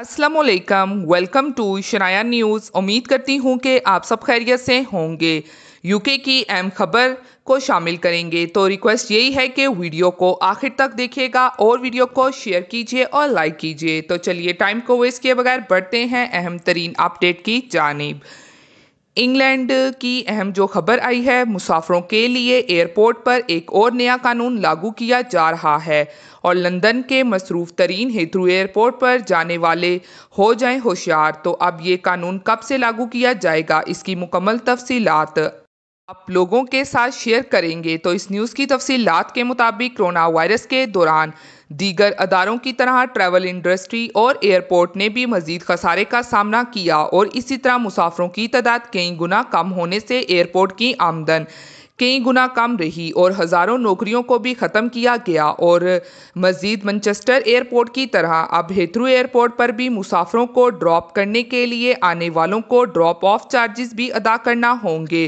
Aslam welcome to Shanaya news उम्मीद करती हूँ कि आप सब खैरियत से होंगे यूके की अहम खबर को शामिल करेंगे तो रिक्वेस्ट यही है कि वीडियो को आखिर तक देखिएगा और वीडियो को शेयर कीजिए और लाइक कीजिए तो चलिए टाइम को वेस्ट किए बगैर बढ़ते हैं अहम तरीन अपडेट की जानब इंग्लैंड की अहम जो खबर आई है मुसाफरों के लिए एयरपोर्ट पर एक और नया कानून लागू किया जा रहा है और लंदन के मसरूफ़ तरीन हेथ्रू एयरपोर्ट पर जाने वाले हो जाएं होशियार तो अब ये कानून कब से लागू किया जाएगा इसकी मुकम्मल तफसीलात आप लोगों के साथ शेयर करेंगे तो इस न्यूज़ की तफसीलात के मुताबिक कोरोना वायरस के दौरान दीगर अदारों की तरह ट्रैवल इंडस्ट्री और एयरपोर्ट ने भी मजीद खसारे का सामना किया और इसी तरह मुसाफरों की तादाद कई गुना कम होने से एयरपोर्ट की आमदन कई गुना कम रही और हज़ारों नौकरियों को भी ख़त्म किया गया और मज़ीद मंचेस्टर एयरपोर्ट की तरह अब हेथ्रू एयरपोर्ट पर भी मुसाफरों को ड्रॉप करने के लिए आने वालों को ड्रॉप ऑफ चार्जेस भी अदा करना होंगे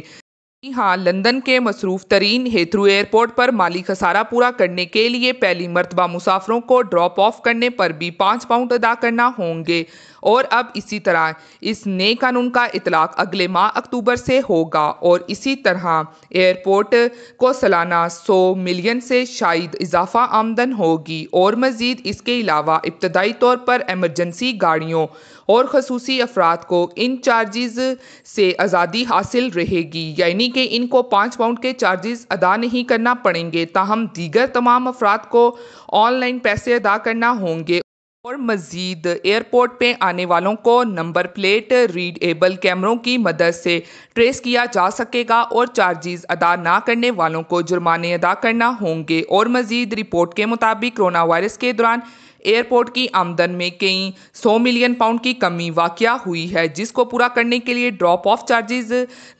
हाँ लंदन के मसरूफ तरीन हेथ्रू एयरपोर्ट पर माली खसारा पूरा करने के लिए पहली मरतबा मुसाफरों को ड्रॉप ऑफ करने पर भी पाँच पाउंड अदा करना होंगे और अब इसी तरह इस नए कानून का इतलाक अगले माह अक्टूबर से होगा और इसी तरह एयरपोर्ट को सालाना सौ मिलियन से शायद इजाफा आमदन होगी और मज़ीद इसके अलावा इब्तदाई तौर पर एमरजेंसी गाड़ियों और खसूसी अफराद को इन चार्जिज़ से आज़ादी हासिल रहेगी यानी कि इनको पाँच पाउंड के चार्जेस अदा नहीं करना पड़ेंगे ताहम दीगर तमाम अफराद को ऑनलाइन पैसे अदा करना होंगे और मज़ीद एयरपोर्ट पे आने वालों को नंबर प्लेट रीड एबल कैमरों की मदद से ट्रेस किया जा सकेगा और चार्जेस अदा ना करने वालों को जुर्माने अदा करना होंगे और मज़ीद रिपोर्ट के मुताबिक कोरोना वायरस के दौरान एयरपोर्ट की आमदन में कई सौ मिलियन पाउंड की कमी वाक़ हुई है जिसको पूरा करने के लिए ड्रॉप ऑफ चार्जेज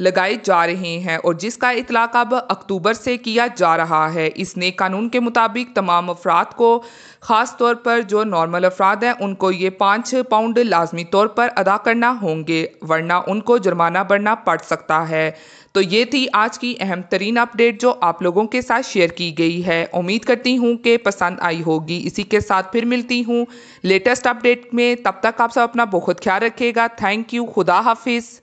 लगाए जा रहे हैं और जिसका इतलाक अब अक्टूबर से किया जा रहा है इसने कानून के मुताबिक तमाम अफराद को ख़ास तौर पर जो नॉर्मल अफराद हैं उनको ये पाँच पाउंड लाजमी तौर पर अदा करना होंगे वरना उनको जुर्माना भरना पड़ सकता है तो ये थी आज की अहम तरीन अपडेट जो आप लोगों के साथ शेयर की गई है उम्मीद करती हूँ कि पसंद आई होगी इसी के साथ फिर मिलती हूँ लेटेस्ट अपडेट में तब तक आप सब अपना बहुत ख्याल रखिएगा थैंक यू खुदा हाफिज़